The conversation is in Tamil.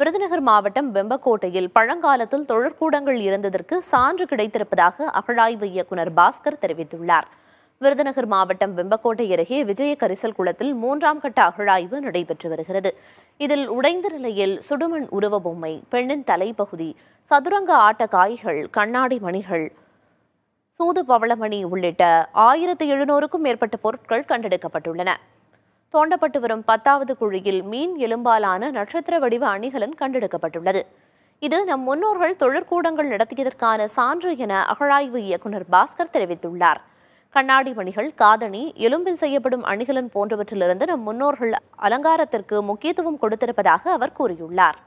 விருதுநகர் மாவட்டம் வெம்பக்கோட்டையில் பழங்காலத்தில் தொழிற்கூடங்கள் இருந்ததற்கு சான்று கிடைத்திருப்பதாக அகழாய்வு இயக்குநர் பாஸ்கர் தெரிவித்துள்ளார் விருதுநகர் மாவட்டம் வெம்பக்கோட்டை அருகே விஜய கரிசல் குளத்தில் மூன்றாம் கட்ட அகழாய்வு நடைபெற்று வருகிறது இதில் உடைந்த நிலையில் சுடுமண் உருவ பொம்மை பெண்ணின் தலைப்பகுதி சதுரங்க ஆட்ட காய்கள் கண்ணாடி மணிகள் சூது பவளமணி உள்ளிட்ட ஆயிரத்தி எழுநூறுக்கும் மேற்பட்ட பொருட்கள் கண்டெடுக்கப்பட்டுள்ளன தோண்டப்பட்டு வரும் பத்தாவது குழியில் மீன் எலும்பாலான நட்சத்திர வடிவ அணிகலன் கண்டெடுக்கப்பட்டுள்ளது இது நம் முன்னோர்கள் தொழிற்கூடங்கள் நடத்தியதற்கான சான்று என அகழாய்வு இயக்குநர் பாஸ்கர் தெரிவித்துள்ளார் கண்ணாடி மணிகள் காதணி எலும்பில் செய்யப்படும் அணிகலன் போன்றவற்றிலிருந்து நம் முன்னோர்கள் அலங்காரத்திற்கு முக்கியத்துவம் கொடுத்திருப்பதாக அவர் கூறியுள்ளார்